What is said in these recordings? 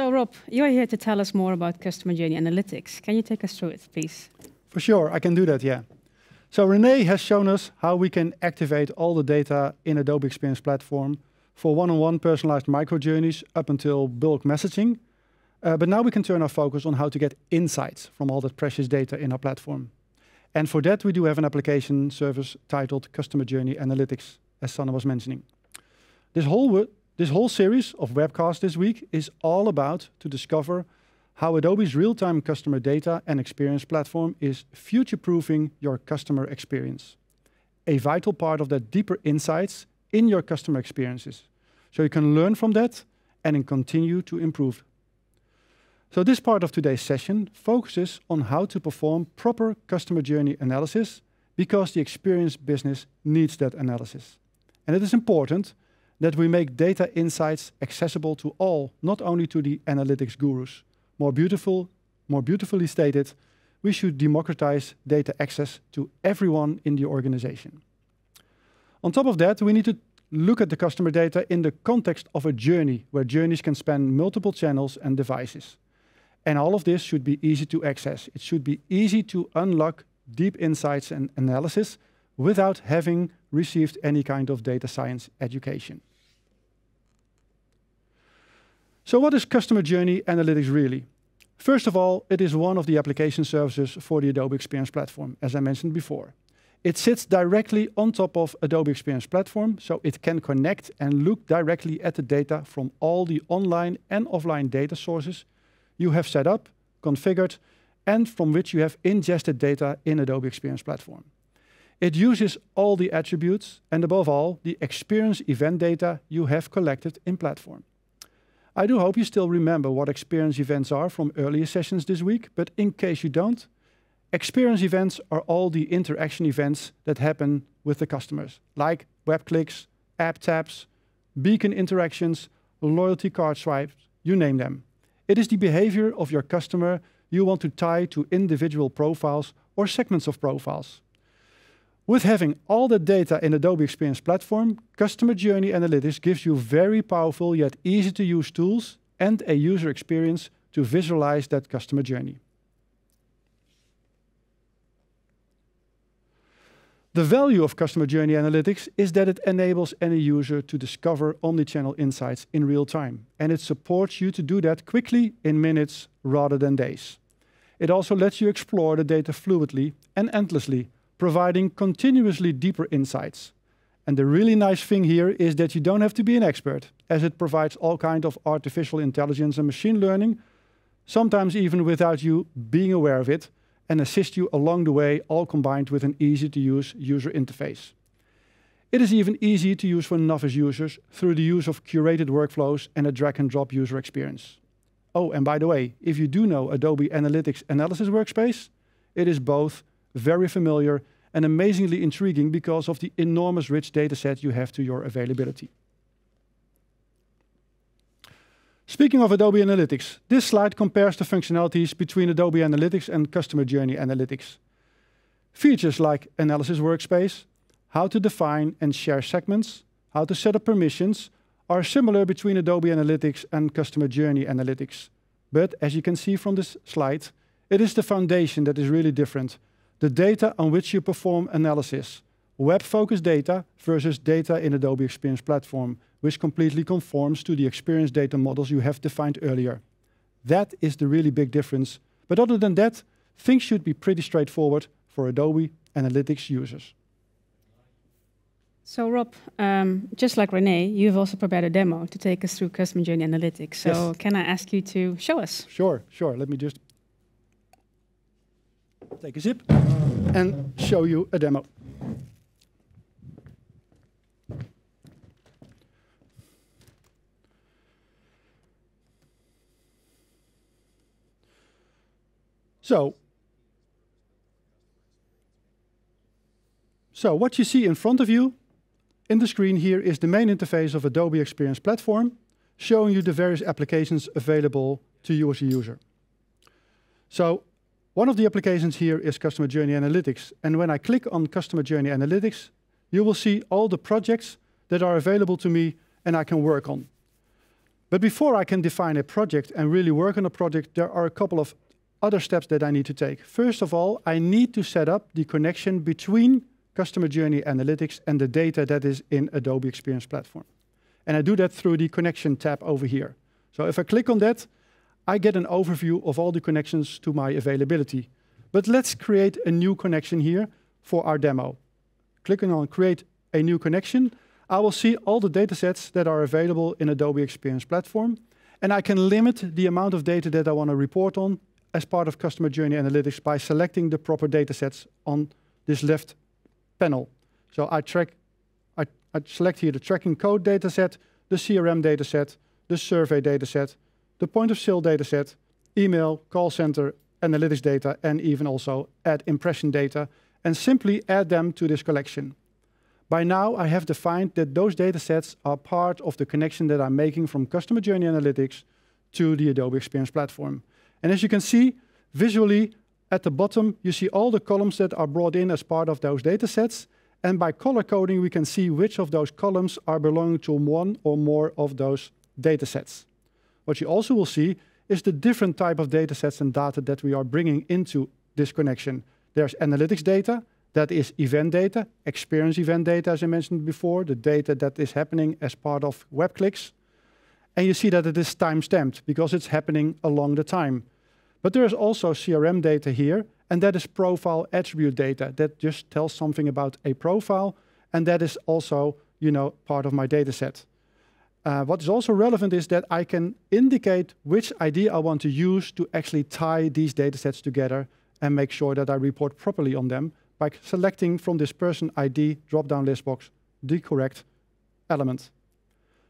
So Rob, you're here to tell us more about customer journey analytics. Can you take us through it, please? For sure, I can do that, yeah. So Renee has shown us how we can activate all the data in Adobe Experience Platform for one-on-one personalized micro journeys up until bulk messaging. Uh, but now we can turn our focus on how to get insights from all that precious data in our platform. And for that, we do have an application service titled Customer Journey Analytics, as Sana was mentioning. This whole this whole series of webcasts this week is all about to discover how Adobe's real-time customer data and experience platform is future-proofing your customer experience. A vital part of that deeper insights in your customer experiences. So you can learn from that and continue to improve. So this part of today's session focuses on how to perform proper customer journey analysis because the experience business needs that analysis. And it is important that we make data insights accessible to all, not only to the analytics gurus. More, beautiful, more beautifully stated, we should democratize data access to everyone in the organization. On top of that, we need to look at the customer data in the context of a journey, where journeys can span multiple channels and devices. And all of this should be easy to access. It should be easy to unlock deep insights and analysis without having received any kind of data science education. So what is customer journey analytics really? First of all, it is one of the application services for the Adobe Experience Platform, as I mentioned before. It sits directly on top of Adobe Experience Platform, so it can connect and look directly at the data from all the online and offline data sources you have set up, configured, and from which you have ingested data in Adobe Experience Platform. It uses all the attributes and above all, the experience event data you have collected in Platform. I do hope you still remember what experience events are from earlier sessions this week, but in case you don't, experience events are all the interaction events that happen with the customers, like web clicks, app taps, beacon interactions, loyalty card swipes, you name them. It is the behavior of your customer you want to tie to individual profiles or segments of profiles. With having all the data in Adobe Experience Platform, Customer Journey Analytics gives you very powerful yet easy to use tools and a user experience to visualize that customer journey. The value of Customer Journey Analytics is that it enables any user to discover omnichannel insights in real time, and it supports you to do that quickly in minutes rather than days. It also lets you explore the data fluidly and endlessly providing continuously deeper insights. And the really nice thing here is that you don't have to be an expert, as it provides all kind of artificial intelligence and machine learning, sometimes even without you being aware of it, and assist you along the way, all combined with an easy-to-use user interface. It is even easy to use for novice users through the use of curated workflows and a drag-and-drop user experience. Oh, and by the way, if you do know Adobe Analytics Analysis Workspace, it is both very familiar, and amazingly intriguing because of the enormous rich data set you have to your availability. Speaking of Adobe Analytics, this slide compares the functionalities between Adobe Analytics and Customer Journey Analytics. Features like analysis workspace, how to define and share segments, how to set up permissions, are similar between Adobe Analytics and Customer Journey Analytics. But as you can see from this slide, it is the foundation that is really different the data on which you perform analysis, web-focused data versus data in Adobe Experience Platform, which completely conforms to the experience data models you have defined earlier. That is the really big difference. But other than that, things should be pretty straightforward for Adobe Analytics users. So Rob, um, just like Renee, you've also prepared a demo to take us through Customer Journey Analytics. So yes. can I ask you to show us? Sure, sure. Let me just take a sip, and show you a demo. So, so what you see in front of you in the screen here is the main interface of Adobe Experience Platform, showing you the various applications available to you as a user. So one of the applications here is Customer Journey Analytics. And when I click on Customer Journey Analytics, you will see all the projects that are available to me and I can work on. But before I can define a project and really work on a project, there are a couple of other steps that I need to take. First of all, I need to set up the connection between Customer Journey Analytics and the data that is in Adobe Experience Platform. And I do that through the Connection tab over here. So if I click on that, I get an overview of all the connections to my availability. But let's create a new connection here for our demo. Clicking on create a new connection, I will see all the datasets that are available in Adobe Experience Platform. And I can limit the amount of data that I want to report on as part of Customer Journey Analytics by selecting the proper datasets on this left panel. So I, track, I, I select here the tracking code dataset, the CRM dataset, the survey dataset, the point-of-sale dataset, email, call center, analytics data, and even also ad impression data, and simply add them to this collection. By now, I have defined that those datasets are part of the connection that I'm making from Customer Journey Analytics to the Adobe Experience Platform. And as you can see, visually, at the bottom, you see all the columns that are brought in as part of those datasets, and by color coding, we can see which of those columns are belonging to one or more of those datasets. What you also will see is the different type of data sets and data that we are bringing into this connection. There's analytics data, that is event data, experience event data, as I mentioned before, the data that is happening as part of web clicks. And you see that it is time stamped because it's happening along the time. But there is also CRM data here, and that is profile attribute data that just tells something about a profile, and that is also, you know, part of my data set. Uh, what is also relevant is that I can indicate which ID I want to use to actually tie these data sets together and make sure that I report properly on them by selecting from this person ID drop-down list box the correct element.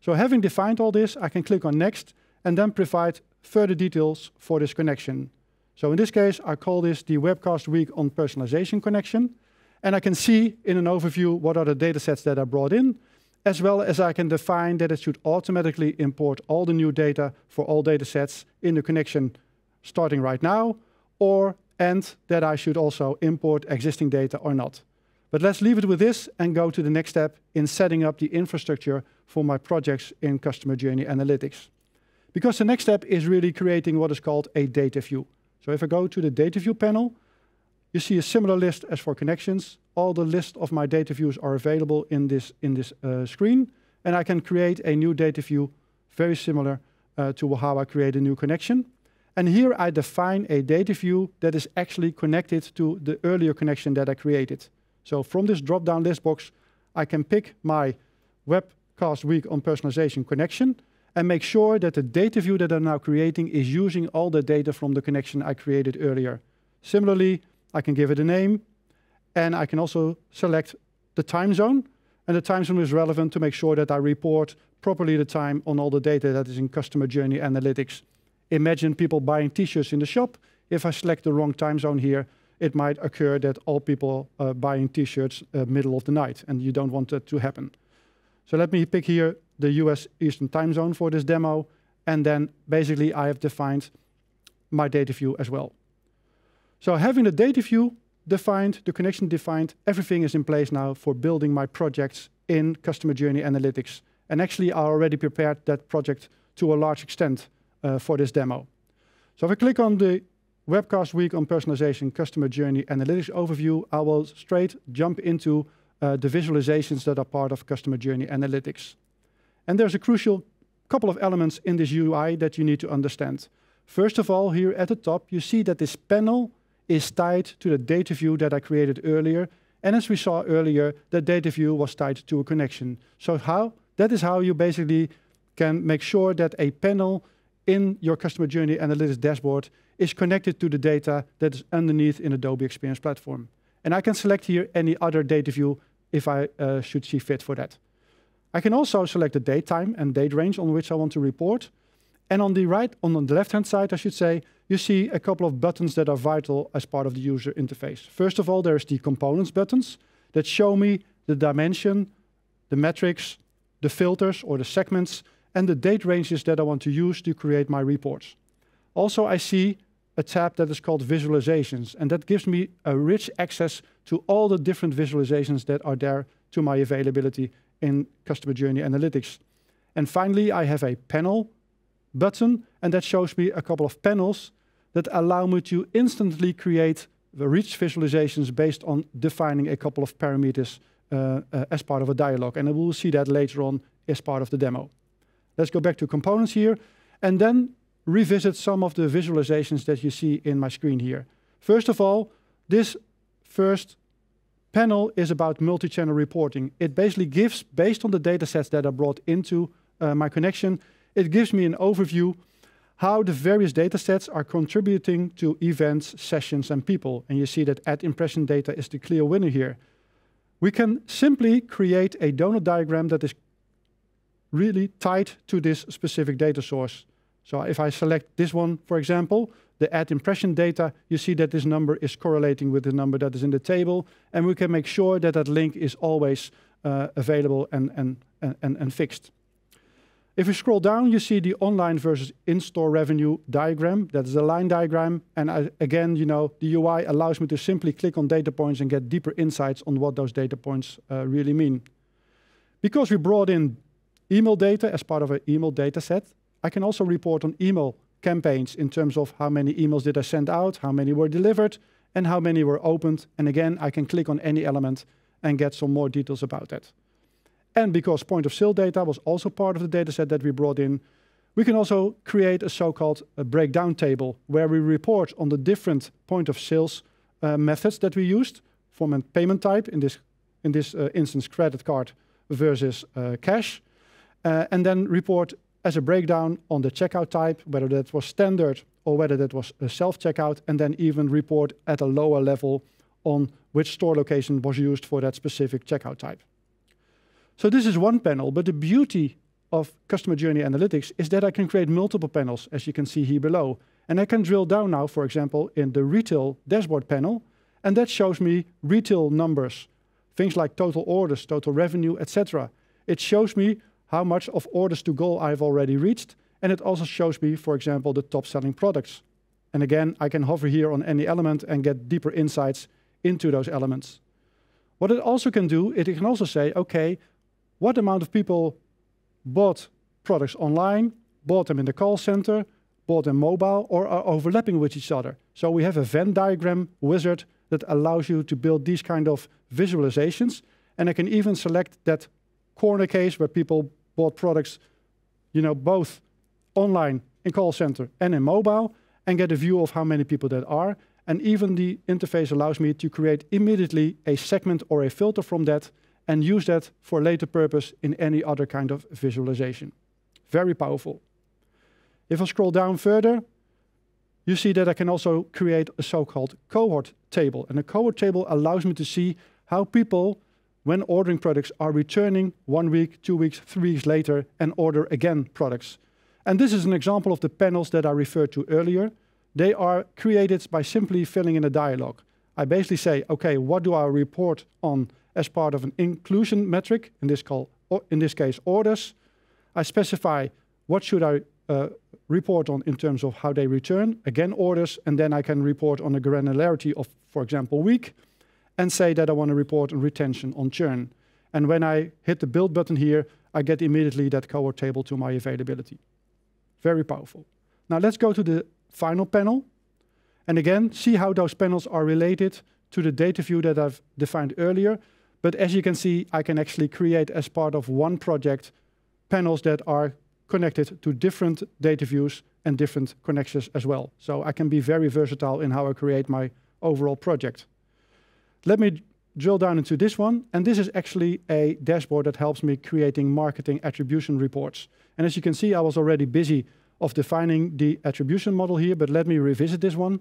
So having defined all this, I can click on next and then provide further details for this connection. So in this case, I call this the webcast week on personalization connection. And I can see in an overview what are the data sets that I brought in as well as I can define that it should automatically import all the new data for all data sets in the connection starting right now, or and that I should also import existing data or not. But let's leave it with this and go to the next step in setting up the infrastructure for my projects in customer journey analytics. Because the next step is really creating what is called a data view. So if I go to the data view panel, you see a similar list as for connections. All the list of my data views are available in this, in this uh, screen. And I can create a new data view very similar uh, to how I create a new connection. And here I define a data view that is actually connected to the earlier connection that I created. So from this drop-down list box, I can pick my webcast week on personalization connection and make sure that the data view that I'm now creating is using all the data from the connection I created earlier. Similarly, I can give it a name, and I can also select the time zone. And the time zone is relevant to make sure that I report properly the time on all the data that is in customer journey analytics. Imagine people buying t-shirts in the shop. If I select the wrong time zone here, it might occur that all people are uh, buying t-shirts uh, middle of the night, and you don't want that to happen. So let me pick here the US Eastern time zone for this demo, and then basically I have defined my data view as well. So having the data view defined, the connection defined, everything is in place now for building my projects in customer journey analytics. And actually I already prepared that project to a large extent uh, for this demo. So if I click on the webcast week on personalization customer journey analytics overview, I will straight jump into uh, the visualizations that are part of customer journey analytics. And there's a crucial couple of elements in this UI that you need to understand. First of all, here at the top, you see that this panel is tied to the data view that I created earlier. And as we saw earlier, that data view was tied to a connection. So how? That is how you basically can make sure that a panel in your customer journey analytics dashboard is connected to the data that is underneath in Adobe Experience Platform. And I can select here any other data view if I uh, should see fit for that. I can also select the date time and date range on which I want to report. And on the right, on the left-hand side, I should say, you see a couple of buttons that are vital as part of the user interface. First of all, there's the components buttons that show me the dimension, the metrics, the filters or the segments, and the date ranges that I want to use to create my reports. Also, I see a tab that is called visualizations, and that gives me a rich access to all the different visualizations that are there to my availability in customer journey analytics. And finally, I have a panel button and that shows me a couple of panels that allow me to instantly create the rich visualizations based on defining a couple of parameters uh, uh, as part of a dialog. And we'll see that later on as part of the demo. Let's go back to components here and then revisit some of the visualizations that you see in my screen here. First of all, this first panel is about multi-channel reporting. It basically gives, based on the data sets that are brought into uh, my connection, it gives me an overview how the various data sets are contributing to events, sessions, and people. And you see that ad impression data is the clear winner here. We can simply create a donut diagram that is really tied to this specific data source. So if I select this one, for example, the ad impression data, you see that this number is correlating with the number that is in the table. And we can make sure that that link is always uh, available and, and, and, and fixed. If you scroll down, you see the online versus in-store revenue diagram. That is a line diagram. And again, you know, the UI allows me to simply click on data points and get deeper insights on what those data points uh, really mean. Because we brought in email data as part of an email data set, I can also report on email campaigns in terms of how many emails did I send out, how many were delivered, and how many were opened. And again, I can click on any element and get some more details about that. And because point of sale data was also part of the dataset that we brought in, we can also create a so-called breakdown table where we report on the different point of sales uh, methods that we used from payment type, in this, in this uh, instance credit card versus uh, cash, uh, and then report as a breakdown on the checkout type, whether that was standard or whether that was a self-checkout, and then even report at a lower level on which store location was used for that specific checkout type. So this is one panel, but the beauty of Customer Journey Analytics is that I can create multiple panels, as you can see here below. And I can drill down now, for example, in the retail dashboard panel, and that shows me retail numbers, things like total orders, total revenue, etc. It shows me how much of orders to goal I've already reached, and it also shows me, for example, the top selling products. And again, I can hover here on any element and get deeper insights into those elements. What it also can do, it can also say, okay, what amount of people bought products online, bought them in the call center, bought them mobile, or are overlapping with each other. So we have a Venn diagram wizard that allows you to build these kind of visualizations. And I can even select that corner case where people bought products, you know, both online in call center and in mobile, and get a view of how many people that are. And even the interface allows me to create immediately a segment or a filter from that and use that for later purpose in any other kind of visualization. Very powerful. If I scroll down further, you see that I can also create a so-called cohort table. And a cohort table allows me to see how people, when ordering products, are returning one week, two weeks, three weeks later and order again products. And this is an example of the panels that I referred to earlier. They are created by simply filling in a dialogue. I basically say, okay, what do I report on as part of an inclusion metric, in this, call, in this case orders. I specify what should I uh, report on in terms of how they return, again orders, and then I can report on the granularity of, for example, week, and say that I want to report on retention on churn. And when I hit the build button here, I get immediately that cohort table to my availability. Very powerful. Now let's go to the final panel. And again, see how those panels are related to the data view that I've defined earlier. But as you can see, I can actually create as part of one project panels that are connected to different data views and different connections as well. So I can be very versatile in how I create my overall project. Let me drill down into this one. And this is actually a dashboard that helps me creating marketing attribution reports. And as you can see, I was already busy of defining the attribution model here, but let me revisit this one.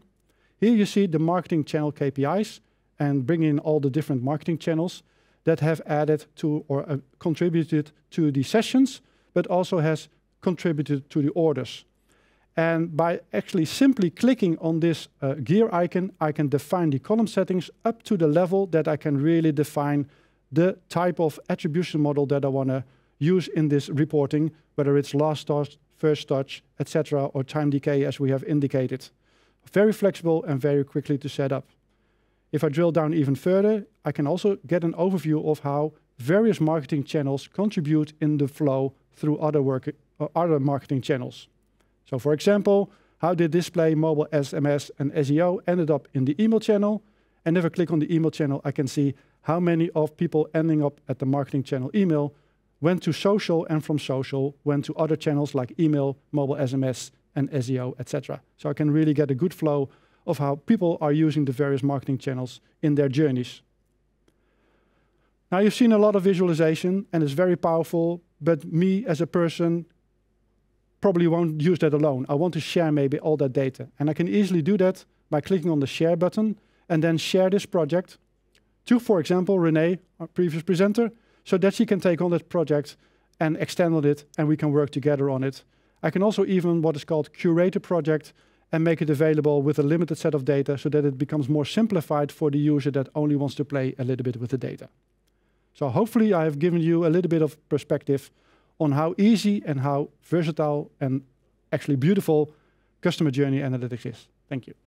Here you see the marketing channel KPIs and bring in all the different marketing channels that have added to or uh, contributed to the sessions, but also has contributed to the orders. And by actually simply clicking on this uh, gear icon, I can define the column settings up to the level that I can really define the type of attribution model that I want to use in this reporting, whether it's last touch, first touch, etc., or time decay as we have indicated. Very flexible and very quickly to set up. If I drill down even further, I can also get an overview of how various marketing channels contribute in the flow through other, work, uh, other marketing channels. So for example, how did display, mobile SMS and SEO ended up in the email channel? And if I click on the email channel, I can see how many of people ending up at the marketing channel email went to social and from social went to other channels like email, mobile SMS and SEO, etc. So I can really get a good flow of how people are using the various marketing channels in their journeys. Now you've seen a lot of visualization and it's very powerful, but me as a person probably won't use that alone. I want to share maybe all that data. And I can easily do that by clicking on the share button and then share this project to, for example, Renee, our previous presenter, so that she can take on that project and extend on it and we can work together on it. I can also even what is called curate a project and make it available with a limited set of data so that it becomes more simplified for the user that only wants to play a little bit with the data. So hopefully I have given you a little bit of perspective on how easy and how versatile and actually beautiful customer journey analytics is. Thank you.